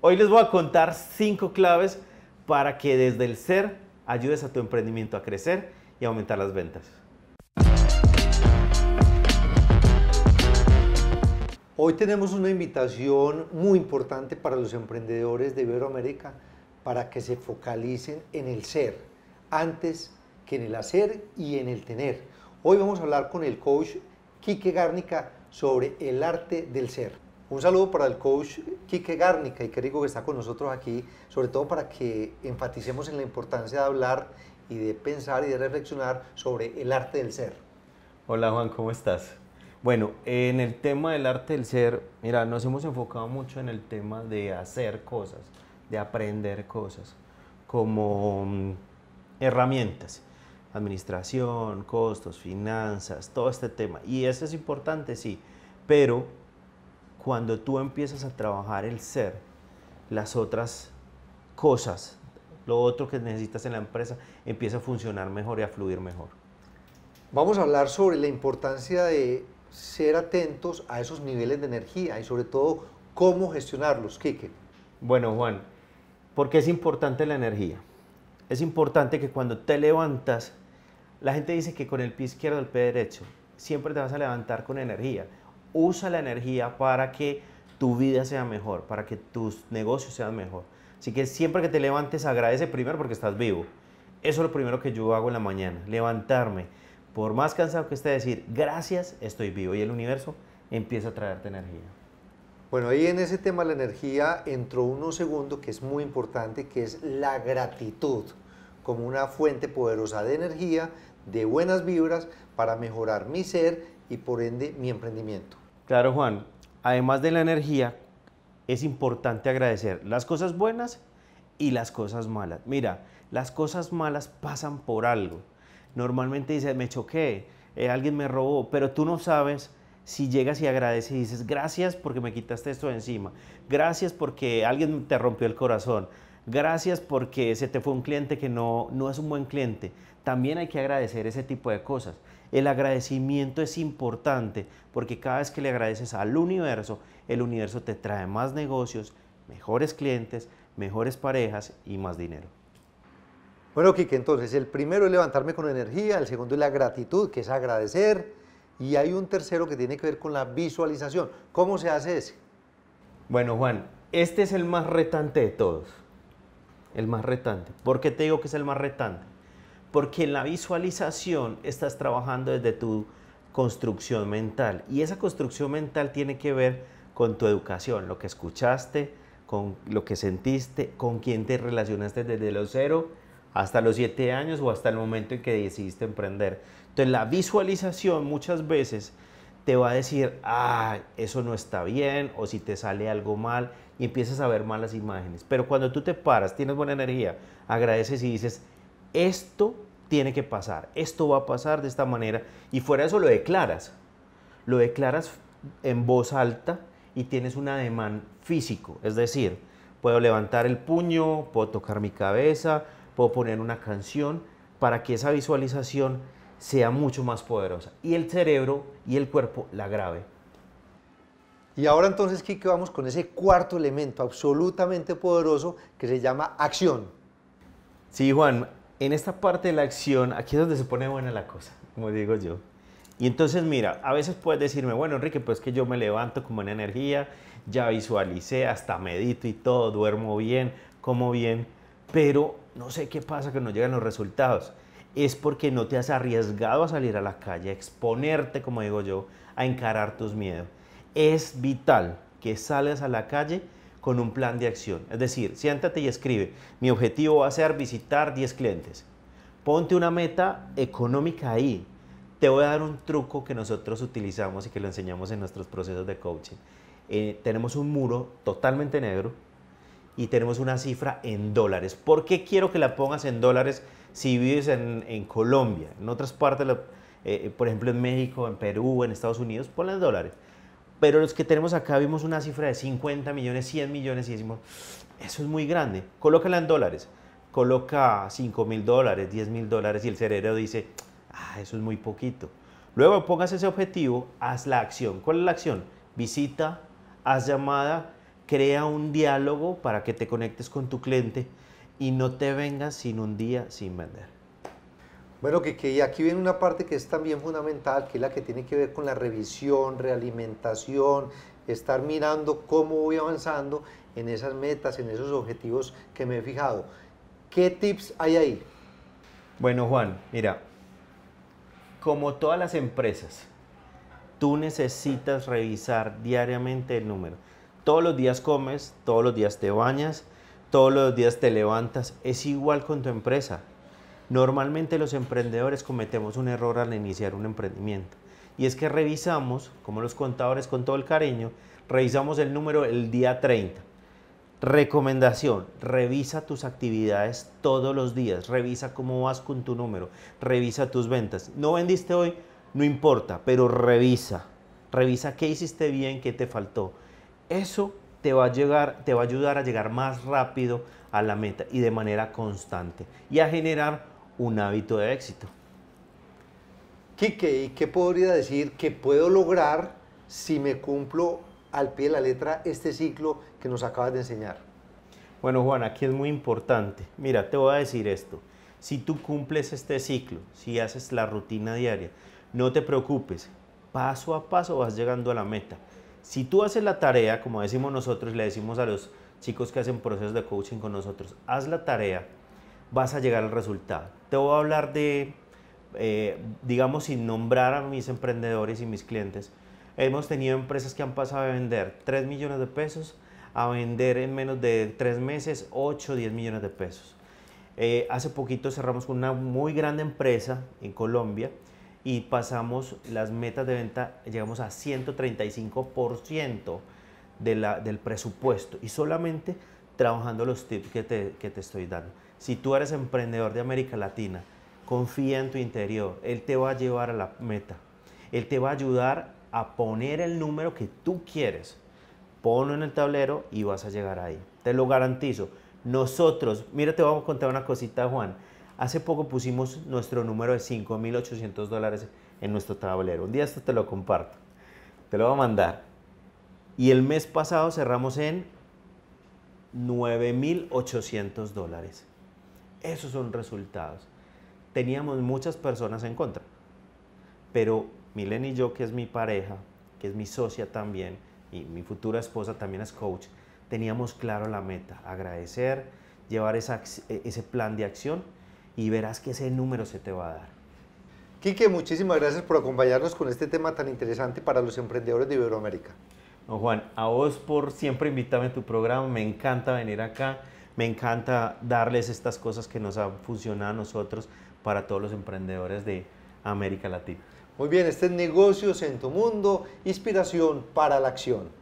Hoy les voy a contar cinco claves para que desde el ser ayudes a tu emprendimiento a crecer y aumentar las ventas. Hoy tenemos una invitación muy importante para los emprendedores de Iberoamérica para que se focalicen en el ser antes que en el hacer y en el tener. Hoy vamos a hablar con el coach Quique Gárnica sobre el arte del ser. Un saludo para el coach Quique Gárnica y qué rico que está con nosotros aquí, sobre todo para que enfaticemos en la importancia de hablar y de pensar y de reflexionar sobre el arte del ser. Hola Juan, ¿cómo estás? Bueno, en el tema del arte del ser, mira, nos hemos enfocado mucho en el tema de hacer cosas, de aprender cosas, como mm, herramientas, administración, costos, finanzas, todo este tema. Y eso es importante, sí, pero cuando tú empiezas a trabajar el ser, las otras cosas, lo otro que necesitas en la empresa, empieza a funcionar mejor y a fluir mejor. Vamos a hablar sobre la importancia de ser atentos a esos niveles de energía y sobre todo cómo gestionarlos, Kike. Bueno, Juan, ¿por qué es importante la energía? Es importante que cuando te levantas, la gente dice que con el pie izquierdo, el pie derecho, siempre te vas a levantar con energía usa la energía para que tu vida sea mejor, para que tus negocios sean mejor. Así que siempre que te levantes agradece primero porque estás vivo. Eso es lo primero que yo hago en la mañana, levantarme. Por más cansado que esté, decir gracias, estoy vivo. Y el universo empieza a traerte energía. Bueno, ahí en ese tema la energía entró uno segundo que es muy importante, que es la gratitud, como una fuente poderosa de energía, de buenas vibras para mejorar mi ser y por ende mi emprendimiento. Claro, Juan. Además de la energía, es importante agradecer las cosas buenas y las cosas malas. Mira, las cosas malas pasan por algo. Normalmente dices, me choqué, eh, alguien me robó, pero tú no sabes si llegas y agradeces y dices, gracias porque me quitaste esto de encima, gracias porque alguien te rompió el corazón, gracias porque se te fue un cliente que no, es un buen cliente. También hay que agradecer ese tipo de cosas. El agradecimiento es importante porque cada vez que le agradeces al universo, el universo te trae más negocios, mejores clientes, mejores parejas y más dinero. Bueno, Kike, entonces el primero es levantarme con energía, el segundo es la gratitud, que es agradecer, y hay un tercero que tiene que ver con la visualización. ¿Cómo se hace ese? Bueno, Juan, este es el más retante de todos el más retante. ¿Por qué te digo que es el más retante? Porque en la visualización estás trabajando desde tu construcción mental y esa construcción mental tiene que ver con tu educación, lo que escuchaste, con lo que sentiste, con quién te relacionaste desde los cero hasta los siete años o hasta el momento en que decidiste emprender. Entonces la visualización muchas veces te va a decir, ah, eso no está bien, o si te sale algo mal, y empiezas a ver malas imágenes. Pero cuando tú te paras, tienes buena energía, agradeces y dices, esto tiene que pasar, esto va a pasar de esta manera, y fuera de eso lo declaras, lo declaras en voz alta y tienes un ademán físico, es decir, puedo levantar el puño, puedo tocar mi cabeza, puedo poner una canción, para que esa visualización sea mucho más poderosa y el cerebro y el cuerpo la grave. Y ahora entonces, Kike, vamos con ese cuarto elemento absolutamente poderoso que se llama acción. Sí, Juan, en esta parte de la acción, aquí es donde se pone buena la cosa, como digo yo. Y entonces, mira, a veces puedes decirme, bueno, Enrique, pues que yo me levanto con buena energía, ya visualicé, hasta medito y todo, duermo bien, como bien, pero no sé qué pasa que no llegan los resultados es porque no te has arriesgado a salir a la calle, a exponerte, como digo yo, a encarar tus miedos. Es vital que salgas a la calle con un plan de acción. Es decir, siéntate y escribe, mi objetivo va a ser visitar 10 clientes. Ponte una meta económica ahí. Te voy a dar un truco que nosotros utilizamos y que lo enseñamos en nuestros procesos de coaching. Eh, tenemos un muro totalmente negro y tenemos una cifra en dólares. ¿Por qué quiero que la pongas en dólares? si vives en, Colombia, en otras partes, eh, eh, por ejemplo en México, en Perú, en Estados Unidos, ponle en dólares. Pero los que tenemos acá vimos una cifra de 50 millones, 100 millones y decimos, eso es muy grande, colócala en dólares. Coloca 5 mil dólares, 10 mil dólares y el cerebro dice, ah, eso es muy poquito. Luego pongas ese objetivo, haz la acción. ¿Cuál es la acción? Visita, haz llamada, crea un diálogo para que te conectes con tu cliente y no te vengas sin un día sin vender. Bueno, que, aquí viene una parte que es también fundamental, que es la que tiene que ver con la revisión, realimentación, estar mirando cómo voy avanzando en esas metas, en esos objetivos que me he fijado. ¿Qué tips hay ahí? Bueno, Juan, mira, como todas las empresas, tú necesitas revisar diariamente el número. Todos los días comes, todos los días te bañas, todos los días te levantas, es igual con tu empresa. Normalmente los emprendedores cometemos un error al iniciar un emprendimiento y es que revisamos, como los contadores con todo el cariño, revisamos el número el día 30. Recomendación, revisa tus actividades todos los días, revisa cómo vas con tu número, revisa tus ventas. No vendiste hoy, no importa, pero revisa, revisa qué hiciste bien, qué te faltó. Eso te va, a llegar, te va a ayudar a llegar más rápido a la meta y de manera constante y a generar un hábito de éxito. Quique, qué podría decir que puedo lograr si me cumplo al pie de la letra este ciclo que nos acabas de enseñar? Bueno, Juan, aquí es muy importante. Mira, te voy a decir esto. Si tú cumples este ciclo, si haces la rutina diaria, no te preocupes. Paso a paso vas llegando a la meta. Si tú haces la tarea, como decimos nosotros, le decimos a los chicos que hacen procesos de coaching con nosotros, haz la tarea, vas a llegar al resultado. Te voy a hablar de, eh, digamos, sin nombrar a mis emprendedores y mis clientes. Hemos tenido empresas que han pasado de vender 3 millones de pesos a vender en menos de 3 meses 8 o 10 millones de pesos. Eh, hace poquito cerramos con una muy grande empresa en Colombia y pasamos las metas de venta, llegamos a 135% de la, del presupuesto y solamente trabajando los tips que te, que te estoy dando. Si tú eres emprendedor de América Latina, confía en tu interior, Él te va a llevar a la meta, Él te va a ayudar a poner el número que tú quieres. Ponlo en el tablero y vas a llegar ahí. Te lo garantizo. Nosotros, mira, te vamos a contar una cosita, Juan Hace poco pusimos nuestro número de 5.800 dólares en nuestro tablero. Un día esto te lo comparto. Te lo voy a mandar. Y el mes pasado cerramos en 9.800 dólares. Esos son resultados. Teníamos muchas personas en contra. Pero Milen y yo, que es mi pareja, que es mi socia también, y mi futura esposa también es coach, teníamos claro la meta, agradecer, llevar e-, ese plan de acción y verás que ese número se te va a dar. Quique, muchísimas gracias por acompañarnos con este tema tan interesante para los emprendedores de Iberoamérica. Don Juan, a vos por siempre invitarme a tu programa, me encanta venir acá, me encanta darles estas cosas que nos han funcionado a nosotros para todos los emprendedores de América Latina. Muy bien, este es Negocios en tu Mundo, inspiración para la acción.